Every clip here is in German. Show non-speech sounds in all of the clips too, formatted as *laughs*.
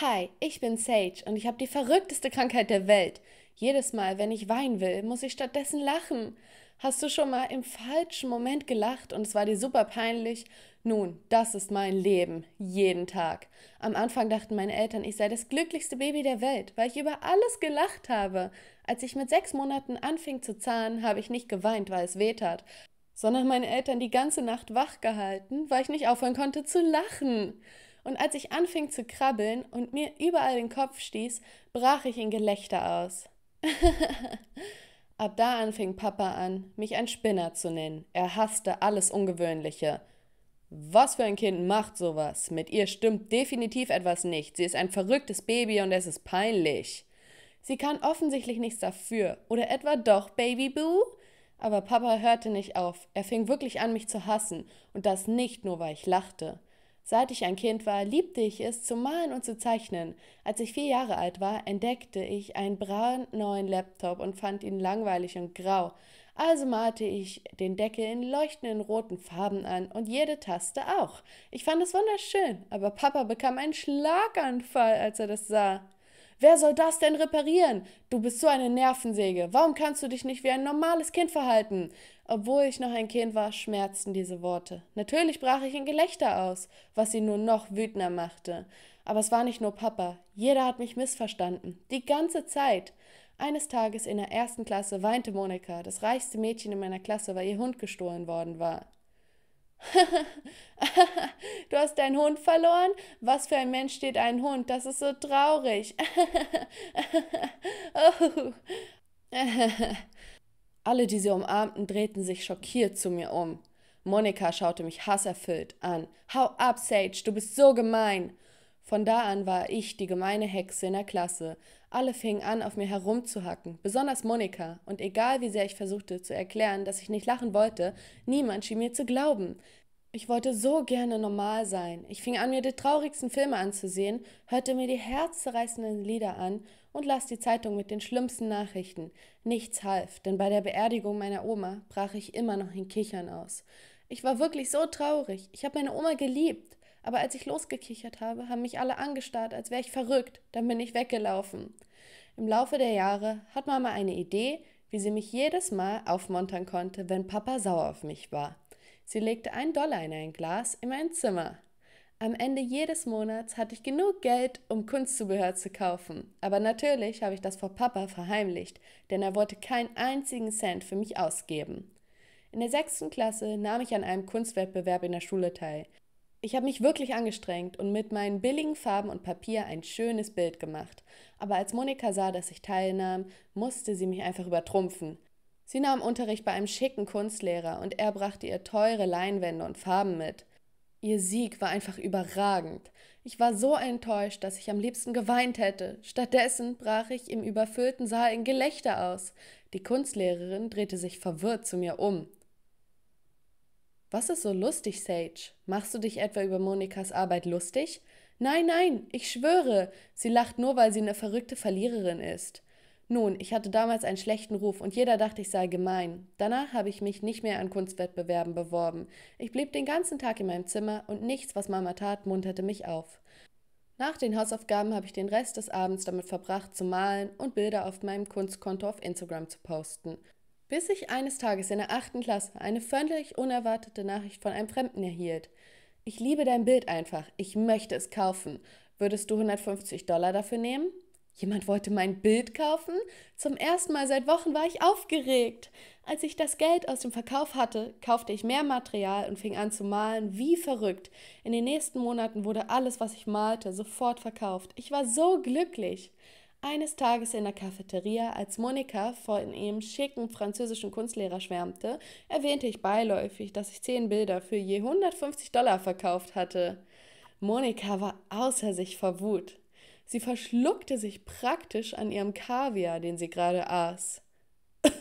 Hi, ich bin Sage und ich habe die verrückteste Krankheit der Welt. Jedes Mal, wenn ich weinen will, muss ich stattdessen lachen. Hast du schon mal im falschen Moment gelacht und es war dir super peinlich? Nun, das ist mein Leben, jeden Tag. Am Anfang dachten meine Eltern, ich sei das glücklichste Baby der Welt, weil ich über alles gelacht habe. Als ich mit sechs Monaten anfing zu zahlen, habe ich nicht geweint, weil es wehtat, sondern meine Eltern die ganze Nacht wach gehalten, weil ich nicht aufhören konnte zu lachen und als ich anfing zu krabbeln und mir überall den Kopf stieß, brach ich in Gelächter aus. *laughs* Ab da anfing Papa an, mich ein Spinner zu nennen. Er hasste alles Ungewöhnliche. Was für ein Kind macht sowas? Mit ihr stimmt definitiv etwas nicht. Sie ist ein verrücktes Baby und es ist peinlich. Sie kann offensichtlich nichts dafür. Oder etwa doch, Baby Boo? Aber Papa hörte nicht auf. Er fing wirklich an, mich zu hassen. Und das nicht nur, weil ich lachte. Seit ich ein Kind war, liebte ich es, zu malen und zu zeichnen. Als ich vier Jahre alt war, entdeckte ich einen brandneuen Laptop und fand ihn langweilig und grau. Also malte ich den Deckel in leuchtenden roten Farben an und jede Taste auch. Ich fand es wunderschön, aber Papa bekam einen Schlaganfall, als er das sah. Wer soll das denn reparieren? Du bist so eine Nervensäge. Warum kannst du dich nicht wie ein normales Kind verhalten? Obwohl ich noch ein Kind war, schmerzten diese Worte. Natürlich brach ich in Gelächter aus, was sie nur noch wütender machte. Aber es war nicht nur Papa. Jeder hat mich missverstanden. Die ganze Zeit. Eines Tages in der ersten Klasse weinte Monika. Das reichste Mädchen in meiner Klasse, weil ihr Hund gestohlen worden war. *laughs* du hast deinen Hund verloren? Was für ein Mensch steht ein Hund? Das ist so traurig. *laughs* oh. Alle, die sie umarmten, drehten sich schockiert zu mir um. Monika schaute mich hasserfüllt an. Hau ab, Sage, du bist so gemein. Von da an war ich die gemeine Hexe in der Klasse. Alle fingen an, auf mir herumzuhacken, besonders Monika, und egal wie sehr ich versuchte zu erklären, dass ich nicht lachen wollte, niemand schien mir zu glauben. Ich wollte so gerne normal sein. Ich fing an, mir die traurigsten Filme anzusehen, hörte mir die herzzerreißenden Lieder an und las die Zeitung mit den schlimmsten Nachrichten. Nichts half, denn bei der Beerdigung meiner Oma brach ich immer noch in Kichern aus. Ich war wirklich so traurig. Ich habe meine Oma geliebt aber als ich losgekichert habe, haben mich alle angestarrt, als wäre ich verrückt, dann bin ich weggelaufen. Im Laufe der Jahre hat Mama eine Idee, wie sie mich jedes Mal aufmontern konnte, wenn Papa sauer auf mich war. Sie legte einen Dollar in ein Glas in mein Zimmer. Am Ende jedes Monats hatte ich genug Geld, um Kunstzubehör zu kaufen. Aber natürlich habe ich das vor Papa verheimlicht, denn er wollte keinen einzigen Cent für mich ausgeben. In der sechsten Klasse nahm ich an einem Kunstwettbewerb in der Schule teil. Ich habe mich wirklich angestrengt und mit meinen billigen Farben und Papier ein schönes Bild gemacht. Aber als Monika sah, dass ich teilnahm, musste sie mich einfach übertrumpfen. Sie nahm Unterricht bei einem schicken Kunstlehrer und er brachte ihr teure Leinwände und Farben mit. Ihr Sieg war einfach überragend. Ich war so enttäuscht, dass ich am liebsten geweint hätte. Stattdessen brach ich im überfüllten Saal in Gelächter aus. Die Kunstlehrerin drehte sich verwirrt zu mir um. Was ist so lustig, Sage? Machst du dich etwa über Monikas Arbeit lustig? Nein, nein, ich schwöre, sie lacht nur, weil sie eine verrückte Verliererin ist. Nun, ich hatte damals einen schlechten Ruf und jeder dachte, ich sei gemein. Danach habe ich mich nicht mehr an Kunstwettbewerben beworben. Ich blieb den ganzen Tag in meinem Zimmer und nichts, was Mama tat, munterte mich auf. Nach den Hausaufgaben habe ich den Rest des Abends damit verbracht, zu malen und Bilder auf meinem Kunstkonto auf Instagram zu posten bis ich eines Tages in der achten Klasse eine völlig unerwartete Nachricht von einem Fremden erhielt. Ich liebe dein Bild einfach, ich möchte es kaufen. Würdest du 150 Dollar dafür nehmen? Jemand wollte mein Bild kaufen? Zum ersten Mal seit Wochen war ich aufgeregt. Als ich das Geld aus dem Verkauf hatte, kaufte ich mehr Material und fing an zu malen wie verrückt. In den nächsten Monaten wurde alles, was ich malte, sofort verkauft. Ich war so glücklich. Eines Tages in der Cafeteria, als Monika vor ihrem schicken französischen Kunstlehrer schwärmte, erwähnte ich beiläufig, dass ich zehn Bilder für je 150 Dollar verkauft hatte. Monika war außer sich vor Wut. Sie verschluckte sich praktisch an ihrem Kaviar, den sie gerade aß. *laughs*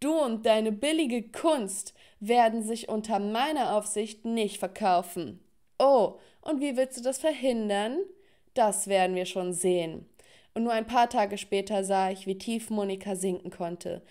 Du und deine billige Kunst werden sich unter meiner Aufsicht nicht verkaufen. Oh, und wie willst du das verhindern? Das werden wir schon sehen. Und nur ein paar Tage später sah ich, wie tief Monika sinken konnte.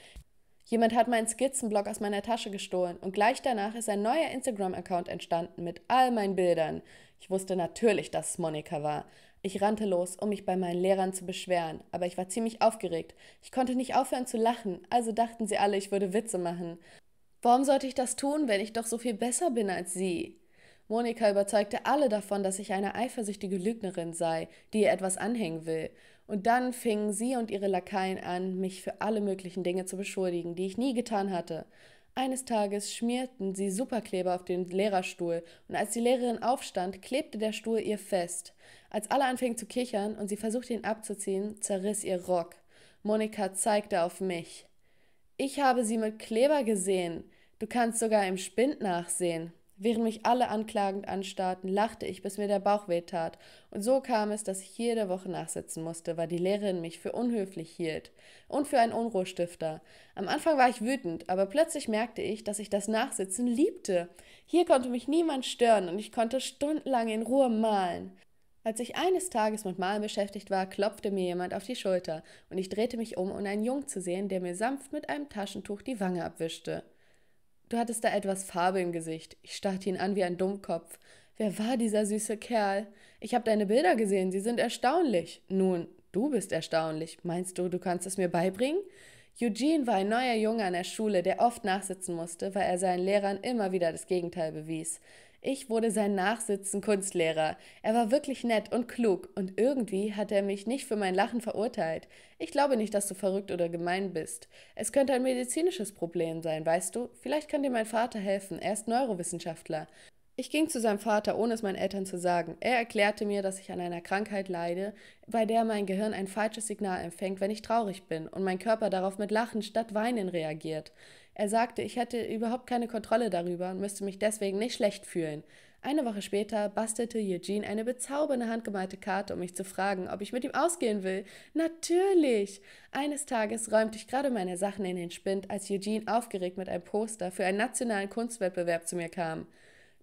Jemand hat meinen Skizzenblock aus meiner Tasche gestohlen und gleich danach ist ein neuer Instagram-Account entstanden mit all meinen Bildern. Ich wusste natürlich, dass es Monika war. Ich rannte los, um mich bei meinen Lehrern zu beschweren, aber ich war ziemlich aufgeregt. Ich konnte nicht aufhören zu lachen, also dachten sie alle, ich würde Witze machen. Warum sollte ich das tun, wenn ich doch so viel besser bin als sie? Monika überzeugte alle davon, dass ich eine eifersüchtige Lügnerin sei, die ihr etwas anhängen will. Und dann fingen sie und ihre Lakaien an, mich für alle möglichen Dinge zu beschuldigen, die ich nie getan hatte. Eines Tages schmierten sie Superkleber auf den Lehrerstuhl und als die Lehrerin aufstand, klebte der Stuhl ihr fest. Als alle anfingen zu kichern und sie versuchte ihn abzuziehen, zerriss ihr Rock. Monika zeigte auf mich. Ich habe sie mit Kleber gesehen. Du kannst sogar im Spind nachsehen. Während mich alle anklagend anstarrten, lachte ich, bis mir der Bauch weh tat. Und so kam es, dass ich jede Woche nachsitzen musste, weil die Lehrerin mich für unhöflich hielt und für einen Unruhestifter. Am Anfang war ich wütend, aber plötzlich merkte ich, dass ich das Nachsitzen liebte. Hier konnte mich niemand stören und ich konnte stundenlang in Ruhe malen. Als ich eines Tages mit Malen beschäftigt war, klopfte mir jemand auf die Schulter und ich drehte mich um, um einen Jungen zu sehen, der mir sanft mit einem Taschentuch die Wange abwischte. Du hattest da etwas Farbe im Gesicht. Ich starrte ihn an wie ein Dummkopf. Wer war dieser süße Kerl? Ich habe deine Bilder gesehen, sie sind erstaunlich. Nun, du bist erstaunlich. Meinst du, du kannst es mir beibringen? Eugene war ein neuer Junge an der Schule, der oft nachsitzen musste, weil er seinen Lehrern immer wieder das Gegenteil bewies. Ich wurde sein Nachsitzen Kunstlehrer. Er war wirklich nett und klug und irgendwie hat er mich nicht für mein Lachen verurteilt. Ich glaube nicht, dass du verrückt oder gemein bist. Es könnte ein medizinisches Problem sein, weißt du? Vielleicht kann dir mein Vater helfen. Er ist Neurowissenschaftler. Ich ging zu seinem Vater, ohne es meinen Eltern zu sagen. Er erklärte mir, dass ich an einer Krankheit leide, bei der mein Gehirn ein falsches Signal empfängt, wenn ich traurig bin und mein Körper darauf mit Lachen statt Weinen reagiert. Er sagte, ich hätte überhaupt keine Kontrolle darüber und müsste mich deswegen nicht schlecht fühlen. Eine Woche später bastelte Eugene eine bezaubernde handgemalte Karte, um mich zu fragen, ob ich mit ihm ausgehen will. Natürlich! Eines Tages räumte ich gerade meine Sachen in den Spind, als Eugene aufgeregt mit einem Poster für einen nationalen Kunstwettbewerb zu mir kam.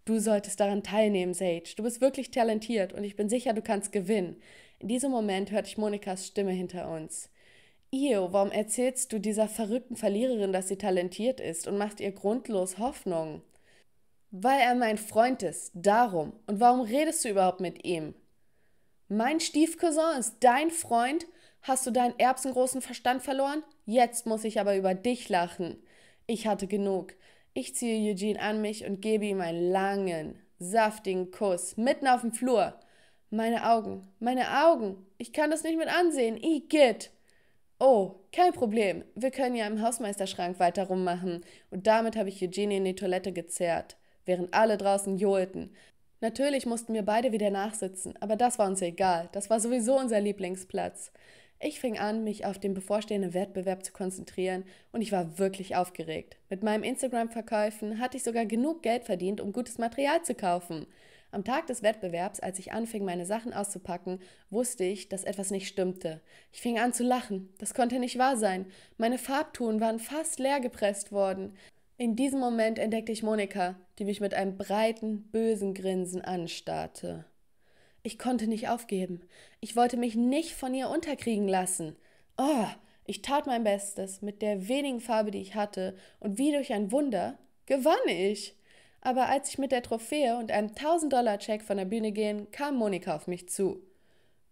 Du solltest daran teilnehmen, Sage. Du bist wirklich talentiert und ich bin sicher, du kannst gewinnen. In diesem Moment hörte ich Monikas Stimme hinter uns. Io, warum erzählst du dieser verrückten Verliererin, dass sie talentiert ist und machst ihr grundlos Hoffnung? Weil er mein Freund ist, darum. Und warum redest du überhaupt mit ihm? Mein Stiefcousin ist dein Freund? Hast du deinen erbsengroßen Verstand verloren? Jetzt muss ich aber über dich lachen. Ich hatte genug. Ich ziehe Eugene an mich und gebe ihm einen langen, saftigen Kuss mitten auf dem Flur. Meine Augen, meine Augen, ich kann das nicht mit ansehen, Igitt! Oh, kein Problem, wir können ja im Hausmeisterschrank weiter rummachen. Und damit habe ich Eugenie in die Toilette gezerrt, während alle draußen johlten. Natürlich mussten wir beide wieder nachsitzen, aber das war uns egal, das war sowieso unser Lieblingsplatz. Ich fing an, mich auf den bevorstehenden Wettbewerb zu konzentrieren und ich war wirklich aufgeregt. Mit meinem Instagram-Verkäufen hatte ich sogar genug Geld verdient, um gutes Material zu kaufen. Am Tag des Wettbewerbs, als ich anfing, meine Sachen auszupacken, wusste ich, dass etwas nicht stimmte. Ich fing an zu lachen. Das konnte nicht wahr sein. Meine Farbtouren waren fast leer gepresst worden. In diesem Moment entdeckte ich Monika, die mich mit einem breiten, bösen Grinsen anstarrte. Ich konnte nicht aufgeben. Ich wollte mich nicht von ihr unterkriegen lassen. Oh, ich tat mein Bestes mit der wenigen Farbe, die ich hatte, und wie durch ein Wunder gewann ich. Aber als ich mit der Trophäe und einem 1000-Dollar-Check von der Bühne ging, kam Monika auf mich zu.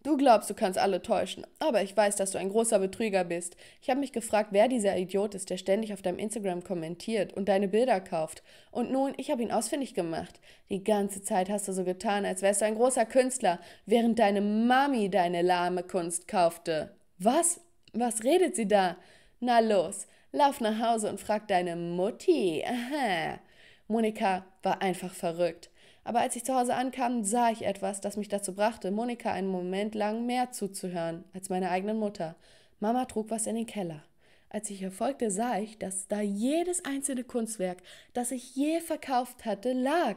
Du glaubst, du kannst alle täuschen, aber ich weiß, dass du ein großer Betrüger bist. Ich habe mich gefragt, wer dieser Idiot ist, der ständig auf deinem Instagram kommentiert und deine Bilder kauft. Und nun, ich habe ihn ausfindig gemacht. Die ganze Zeit hast du so getan, als wärst du ein großer Künstler, während deine Mami deine lahme Kunst kaufte. Was? Was redet sie da? Na los, lauf nach Hause und frag deine Mutti. Aha. Monika war einfach verrückt. Aber als ich zu Hause ankam, sah ich etwas, das mich dazu brachte, Monika einen Moment lang mehr zuzuhören als meine eigenen Mutter. Mama trug was in den Keller. Als ich erfolgte, sah ich, dass da jedes einzelne Kunstwerk, das ich je verkauft hatte, lag.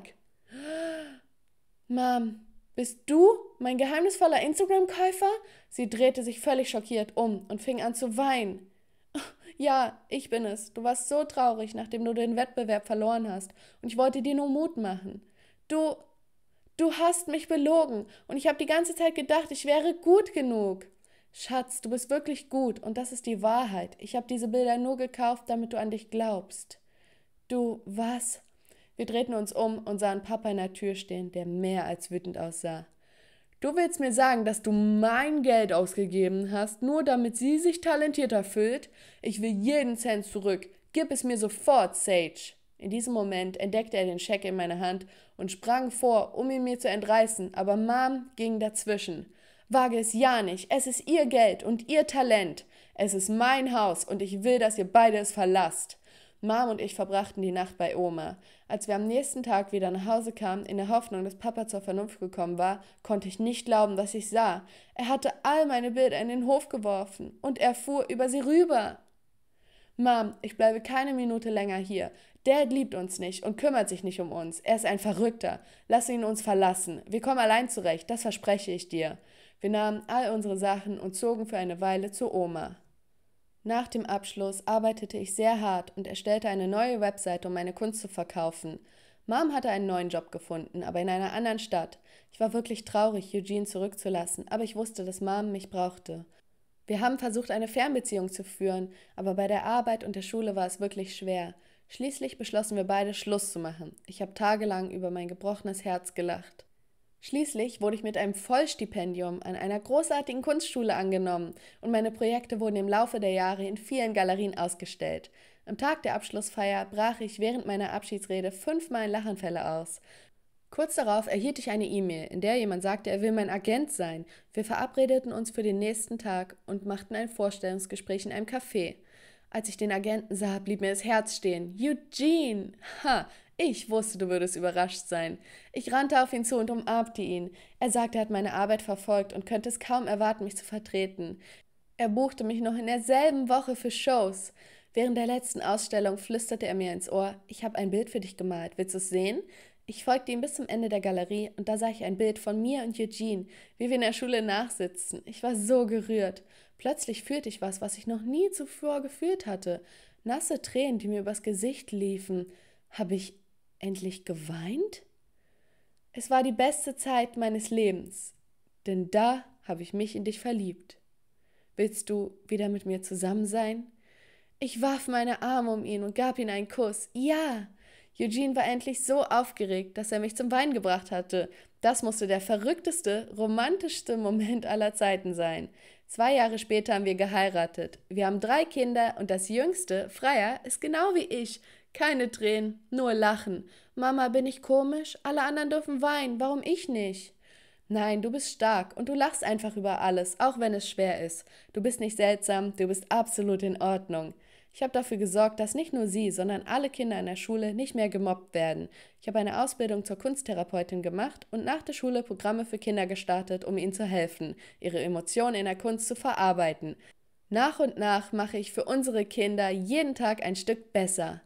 Mom, bist du mein geheimnisvoller Instagram-Käufer? Sie drehte sich völlig schockiert um und fing an zu weinen. *laughs* Ja, ich bin es. Du warst so traurig, nachdem du den Wettbewerb verloren hast, und ich wollte dir nur Mut machen. Du, du hast mich belogen und ich habe die ganze Zeit gedacht, ich wäre gut genug. Schatz, du bist wirklich gut und das ist die Wahrheit. Ich habe diese Bilder nur gekauft, damit du an dich glaubst. Du, was? Wir drehten uns um und sahen Papa in der Tür stehen, der mehr als wütend aussah. Du willst mir sagen, dass du mein Geld ausgegeben hast, nur damit sie sich talentierter fühlt? Ich will jeden Cent zurück. Gib es mir sofort, Sage. In diesem Moment entdeckte er den Scheck in meiner Hand und sprang vor, um ihn mir zu entreißen, aber Mom ging dazwischen. Wage es ja nicht, es ist ihr Geld und ihr Talent. Es ist mein Haus und ich will, dass ihr beide es verlasst. Mom und ich verbrachten die Nacht bei Oma. Als wir am nächsten Tag wieder nach Hause kamen, in der Hoffnung, dass Papa zur Vernunft gekommen war, konnte ich nicht glauben, was ich sah. Er hatte all meine Bilder in den Hof geworfen und er fuhr über sie rüber. Mom, ich bleibe keine Minute länger hier. Der liebt uns nicht und kümmert sich nicht um uns. Er ist ein Verrückter. Lass ihn uns verlassen. Wir kommen allein zurecht, das verspreche ich dir. Wir nahmen all unsere Sachen und zogen für eine Weile zur Oma. Nach dem Abschluss arbeitete ich sehr hart und erstellte eine neue Webseite, um meine Kunst zu verkaufen. Mom hatte einen neuen Job gefunden, aber in einer anderen Stadt. Ich war wirklich traurig, Eugene zurückzulassen, aber ich wusste, dass Mom mich brauchte. Wir haben versucht, eine Fernbeziehung zu führen, aber bei der Arbeit und der Schule war es wirklich schwer. Schließlich beschlossen wir beide, Schluss zu machen. Ich habe tagelang über mein gebrochenes Herz gelacht. Schließlich wurde ich mit einem Vollstipendium an einer großartigen Kunstschule angenommen und meine Projekte wurden im Laufe der Jahre in vielen Galerien ausgestellt. Am Tag der Abschlussfeier brach ich während meiner Abschiedsrede fünfmal in Lachenfälle aus. Kurz darauf erhielt ich eine E-Mail, in der jemand sagte, er will mein Agent sein. Wir verabredeten uns für den nächsten Tag und machten ein Vorstellungsgespräch in einem Café. Als ich den Agenten sah, blieb mir das Herz stehen. Eugene! Ha! Ich wusste, du würdest überrascht sein. Ich rannte auf ihn zu und umarmte ihn. Er sagte, er hat meine Arbeit verfolgt und könnte es kaum erwarten, mich zu vertreten. Er buchte mich noch in derselben Woche für Shows. Während der letzten Ausstellung flüsterte er mir ins Ohr, ich habe ein Bild für dich gemalt, willst du es sehen? Ich folgte ihm bis zum Ende der Galerie und da sah ich ein Bild von mir und Eugene, wie wir in der Schule nachsitzen. Ich war so gerührt. Plötzlich fühlte ich was, was ich noch nie zuvor gefühlt hatte. Nasse Tränen, die mir übers Gesicht liefen. Habe ich endlich geweint? Es war die beste Zeit meines Lebens, denn da habe ich mich in dich verliebt. Willst du wieder mit mir zusammen sein? Ich warf meine Arme um ihn und gab ihm einen Kuss. Ja! Eugene war endlich so aufgeregt, dass er mich zum Wein gebracht hatte. Das musste der verrückteste, romantischste Moment aller Zeiten sein. Zwei Jahre später haben wir geheiratet. Wir haben drei Kinder und das jüngste, Freier, ist genau wie ich. Keine Tränen, nur Lachen. Mama, bin ich komisch? Alle anderen dürfen weinen, warum ich nicht? Nein, du bist stark und du lachst einfach über alles, auch wenn es schwer ist. Du bist nicht seltsam, du bist absolut in Ordnung. Ich habe dafür gesorgt, dass nicht nur sie, sondern alle Kinder in der Schule nicht mehr gemobbt werden. Ich habe eine Ausbildung zur Kunsttherapeutin gemacht und nach der Schule Programme für Kinder gestartet, um ihnen zu helfen, ihre Emotionen in der Kunst zu verarbeiten. Nach und nach mache ich für unsere Kinder jeden Tag ein Stück besser.